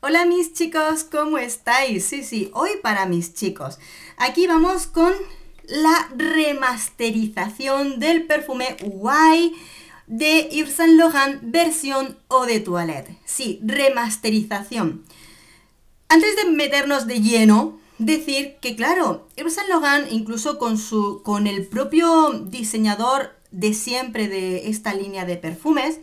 Hola mis chicos, ¿cómo estáis? Sí, sí, hoy para mis chicos. Aquí vamos con la remasterización del perfume Why de Yves Saint versión o de toilette. Sí, remasterización. Antes de meternos de lleno, decir que claro, Yves Saint incluso con su con el propio diseñador de siempre de esta línea de perfumes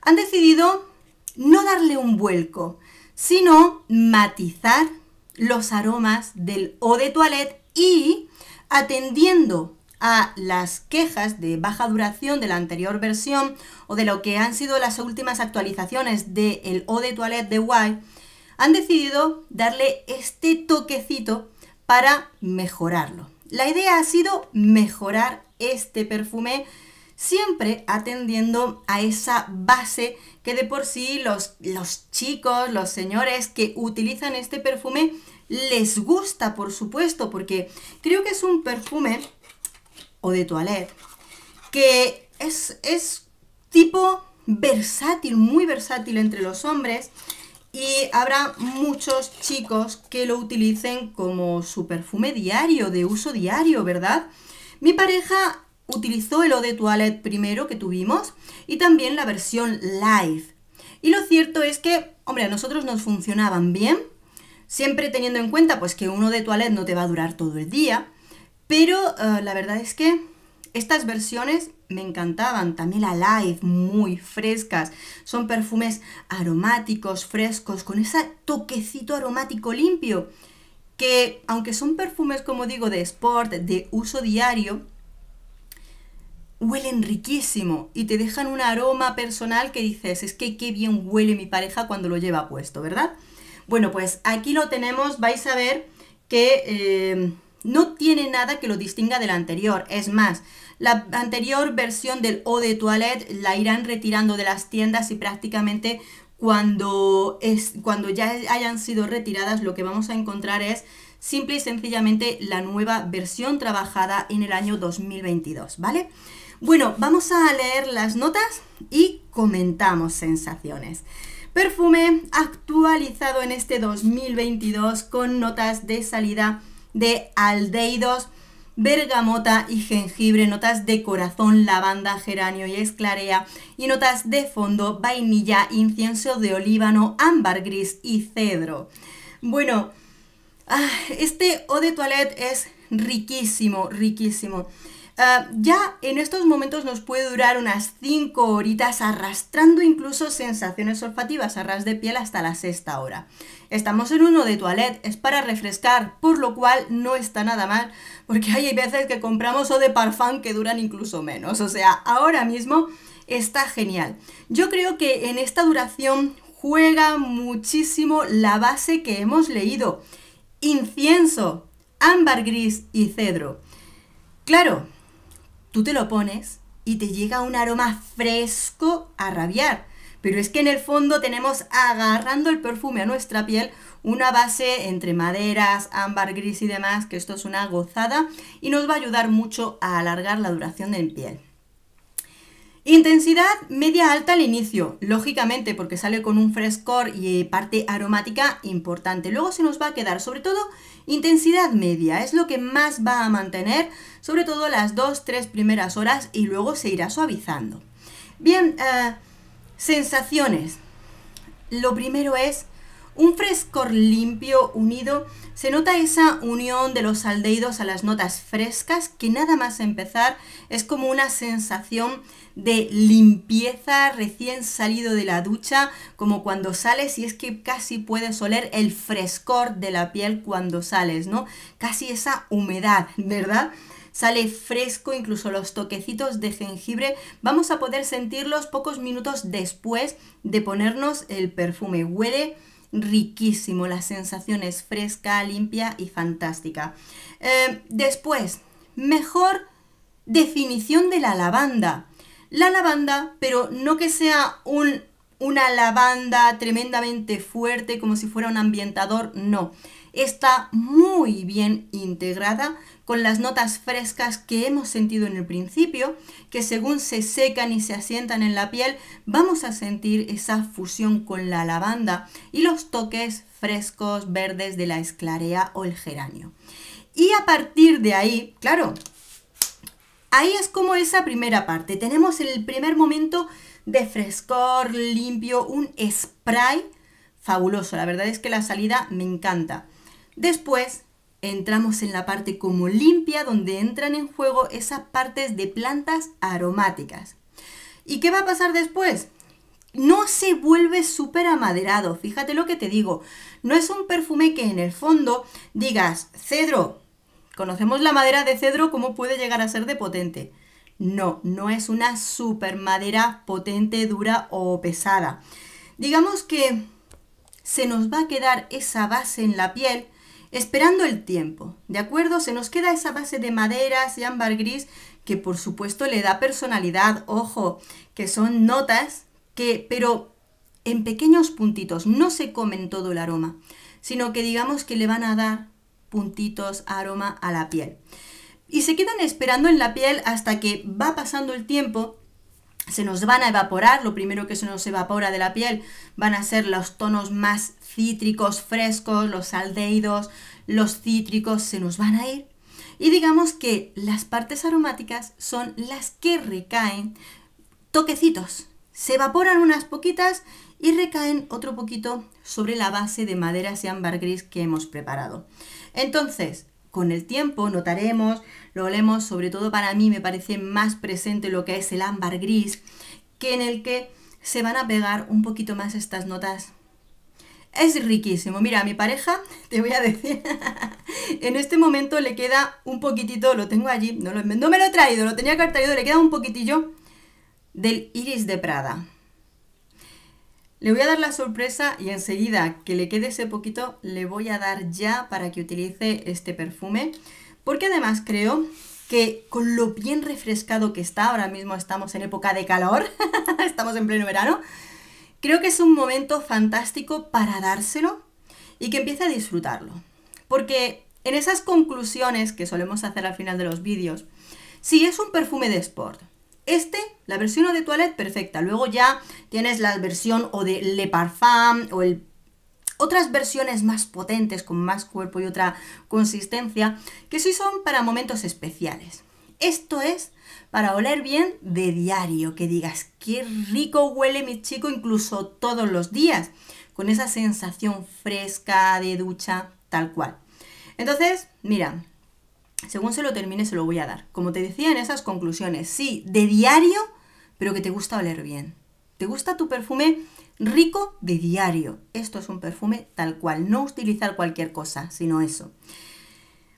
han decidido no darle un vuelco, sino matizar los aromas del eau de toilette y atendiendo a las quejas de baja duración de la anterior versión o de lo que han sido las últimas actualizaciones del de eau de toilette de Y han decidido darle este toquecito para mejorarlo. La idea ha sido mejorar este perfume siempre atendiendo a esa base que de por sí los, los chicos, los señores que utilizan este perfume les gusta, por supuesto, porque creo que es un perfume o de toilette que es, es tipo versátil, muy versátil entre los hombres y habrá muchos chicos que lo utilicen como su perfume diario, de uso diario, ¿verdad? Mi pareja utilizó el Eau de Toilette primero que tuvimos y también la versión live. Y lo cierto es que, hombre, a nosotros nos funcionaban bien, siempre teniendo en cuenta pues que uno de toilette no te va a durar todo el día, pero eh, la verdad es que estas versiones me encantaban, también la live, muy frescas, son perfumes aromáticos, frescos, con ese toquecito aromático limpio, que aunque son perfumes, como digo, de sport, de uso diario, huelen riquísimo y te dejan un aroma personal que dices, es que qué bien huele mi pareja cuando lo lleva puesto, ¿verdad? Bueno, pues aquí lo tenemos, vais a ver que eh, no tiene nada que lo distinga del anterior, es más, la anterior versión del o de toilette la irán retirando de las tiendas y prácticamente cuando, es, cuando ya hayan sido retiradas lo que vamos a encontrar es simple y sencillamente la nueva versión trabajada en el año 2022, ¿vale? Bueno, vamos a leer las notas y comentamos sensaciones. Perfume actualizado en este 2022 con notas de salida de aldeidos, bergamota y jengibre, notas de corazón, lavanda, geranio y esclarea y notas de fondo, vainilla, incienso de olíbano, ámbar gris y cedro. Bueno, ah, este eau de toilette es riquísimo, riquísimo. Ah, ya en estos momentos nos puede durar unas 5 horitas arrastrando incluso sensaciones olfativas a ras de piel hasta la sexta hora. Estamos en uno de toilette, es para refrescar, por lo cual no está nada mal, porque hay veces que compramos o de parfum que duran incluso menos. O sea, ahora mismo está genial. Yo creo que en esta duración juega muchísimo la base que hemos leído. Incienso, ámbar gris y cedro. Claro, tú te lo pones y te llega un aroma fresco a rabiar. Pero es que en el fondo tenemos agarrando el perfume a nuestra piel una base entre maderas, ámbar gris y demás, que esto es una gozada y nos va a ayudar mucho a alargar la duración de piel. Intensidad media alta al inicio, lógicamente porque sale con un frescor y eh, parte aromática importante. Luego se nos va a quedar sobre todo intensidad media, es lo que más va a mantener, sobre todo las 2-3 primeras horas y luego se irá suavizando. Bien, eh, sensaciones. Lo primero es un frescor limpio, unido, se nota esa unión de los aldeídos a las notas frescas que nada más empezar es como una sensación de limpieza recién salido de la ducha, como cuando sales y es que casi puedes oler el frescor de la piel cuando sales, ¿no? Casi esa humedad, ¿verdad? sale fresco, incluso los toquecitos de jengibre vamos a poder sentirlos pocos minutos después de ponernos el perfume. Huele riquísimo, la sensación es fresca, limpia y fantástica. Eh, después, mejor definición de la lavanda. La lavanda, pero no que sea un, una lavanda tremendamente fuerte como si fuera un ambientador, no. Está muy bien integrada con las notas frescas que hemos sentido en el principio, que según se secan y se asientan en la piel, vamos a sentir esa fusión con la lavanda y los toques frescos verdes de la esclarea o el geranio. Y a partir de ahí, claro, ahí es como esa primera parte. Tenemos el primer momento de frescor limpio, un spray fabuloso. La verdad es que la salida me encanta. Después entramos en la parte como limpia, donde entran en juego esas partes de plantas aromáticas. ¿Y qué va a pasar después? No se vuelve súper amaderado, fíjate lo que te digo. No es un perfume que en el fondo digas, cedro, conocemos la madera de cedro, ¿cómo puede llegar a ser de potente? No, no es una super madera potente, dura o pesada. Digamos que se nos va a quedar esa base en la piel Esperando el tiempo, ¿de acuerdo? Se nos queda esa base de maderas y ámbar gris que por supuesto le da personalidad, ojo, que son notas que, pero en pequeños puntitos, no se comen todo el aroma, sino que digamos que le van a dar puntitos aroma a la piel. Y se quedan esperando en la piel hasta que va pasando el tiempo se nos van a evaporar, lo primero que se nos evapora de la piel van a ser los tonos más cítricos, frescos, los aldeídos los cítricos se nos van a ir. Y digamos que las partes aromáticas son las que recaen toquecitos, se evaporan unas poquitas y recaen otro poquito sobre la base de y ámbar gris que hemos preparado. Entonces, con el tiempo notaremos, lo olemos, sobre todo para mí me parece más presente lo que es el ámbar gris, que en el que se van a pegar un poquito más estas notas. Es riquísimo. Mira, a mi pareja, te voy a decir, en este momento le queda un poquitito, lo tengo allí, no, lo, no me lo he traído, lo tenía que haber traído, le queda un poquitillo del iris de Prada. Le voy a dar la sorpresa y enseguida que le quede ese poquito le voy a dar ya para que utilice este perfume. Porque además creo que con lo bien refrescado que está, ahora mismo estamos en época de calor, estamos en pleno verano, creo que es un momento fantástico para dárselo y que empiece a disfrutarlo. Porque en esas conclusiones que solemos hacer al final de los vídeos, si es un perfume de sport, este, la versión O de toilette, perfecta. Luego ya tienes la versión o de Le Parfum o otras versiones más potentes, con más cuerpo y otra consistencia, que sí son para momentos especiales. Esto es para oler bien de diario, que digas, qué rico huele mi chico incluso todos los días, con esa sensación fresca de ducha, tal cual. Entonces, mira, según se lo termine, se lo voy a dar. Como te decía en esas conclusiones, sí, de diario, pero que te gusta oler bien. ¿Te gusta tu perfume rico de diario? Esto es un perfume tal cual, no utilizar cualquier cosa, sino eso.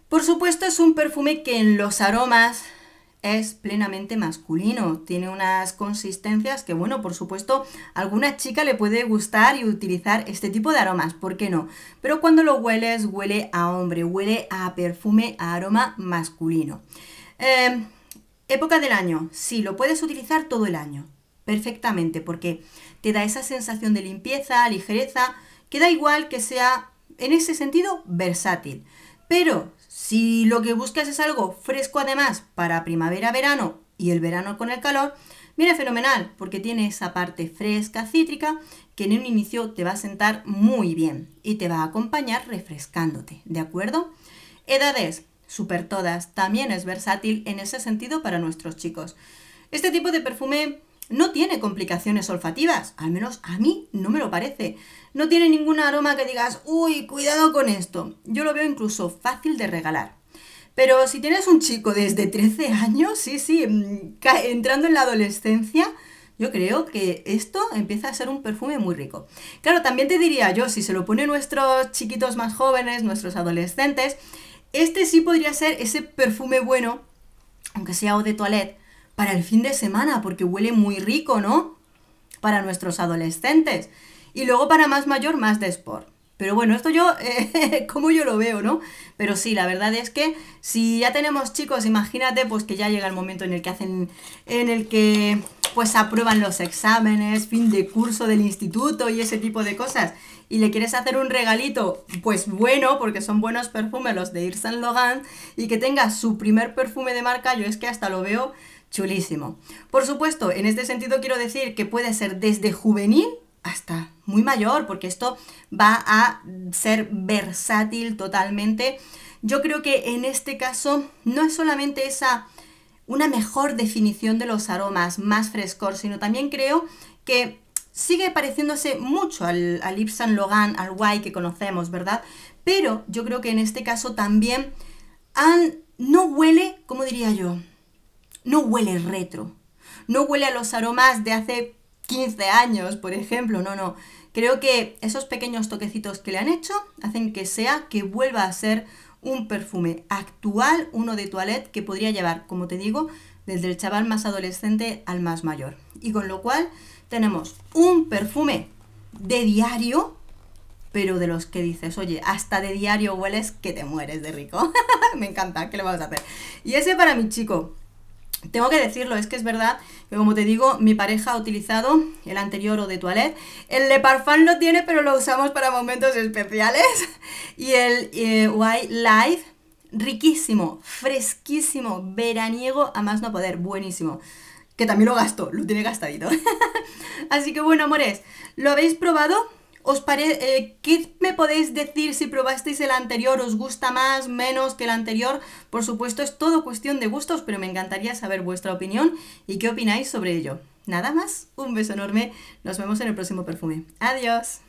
Por supuesto, es un perfume que en los aromas es plenamente masculino, tiene unas consistencias que, bueno, por supuesto, alguna chica le puede gustar y utilizar este tipo de aromas, ¿por qué no? Pero cuando lo hueles, huele a hombre, huele a perfume, a aroma masculino. Em, época del año, sí, lo puedes utilizar todo el año, perfectamente, porque te da esa sensación de limpieza, ligereza, que da igual que sea, en ese sentido, versátil. Pero si lo que buscas es algo fresco además para primavera-verano y el verano con el calor, viene fenomenal porque tiene esa parte fresca cítrica que en un inicio te va a sentar muy bien y te va a acompañar refrescándote, ¿de acuerdo? Edades, super todas, también es versátil en ese sentido para nuestros chicos. Este tipo de perfume no tiene complicaciones olfativas, al menos a mí no me lo parece. No tiene ningún aroma que digas, uy, cuidado con esto. Yo lo veo incluso fácil de regalar. Pero si tienes un chico desde 13 años, sí, sí, mm, entrando en la adolescencia, yo creo que esto empieza a ser un perfume muy rico. Claro, también te diría yo, si se lo ponen nuestros chiquitos más jóvenes, nuestros adolescentes, este sí podría ser ese perfume bueno, aunque sea o de toilette, para el fin de semana, porque huele muy rico, ¿no? Para nuestros adolescentes. Y luego para más mayor, más de sport. Pero bueno, esto yo, eh, como yo lo veo, ¿no? Pero sí, la verdad es que si ya tenemos chicos, imagínate, pues que ya llega el momento en el que hacen, en el que pues aprueban los exámenes, fin de curso del instituto y ese tipo de cosas. Y le quieres hacer un regalito, pues bueno, porque son buenos perfumes los de Yves logan y que tenga su primer perfume de marca, yo es que hasta lo veo Chulísimo. Por supuesto, en este sentido quiero decir que puede ser desde juvenil hasta muy mayor, porque esto va a ser versátil totalmente. Yo creo que en este caso no es solamente esa una mejor definición de los aromas, más frescor, sino también creo que sigue pareciéndose mucho al, al Logan, al guay que conocemos, ¿verdad? Pero yo creo que en este caso también no huele, como diría yo, no huele retro, no huele a los aromas de hace 15 años, por ejemplo, no, no. Creo que esos pequeños toquecitos que le han hecho hacen que sea, que vuelva a ser un perfume actual, uno de toilette, que podría llevar, como te digo, desde el chaval más adolescente al más mayor. Y con lo cual tenemos un perfume de diario, pero de los que dices, oye, hasta de diario hueles que te mueres de rico. Me encanta, ¿qué le vamos a hacer? Y ese para mi chico, tengo que decirlo, es que es verdad que como te digo, mi pareja ha utilizado el anterior o de toilette. El Le Parfum lo tiene, pero lo usamos para momentos especiales. Y el eh, White Life, riquísimo, fresquísimo, veraniego a más no poder, buenísimo. Que también lo gasto, lo tiene gastadito. Así que bueno, amores, ¿lo habéis probado? ¿Os eh, ¿Qué me podéis decir si probasteis el anterior? ¿Os gusta más, menos que el anterior? Por supuesto, es todo cuestión de gustos, pero me encantaría saber vuestra opinión y qué opináis sobre ello. Nada más, un beso enorme, nos vemos en el próximo perfume. Adiós.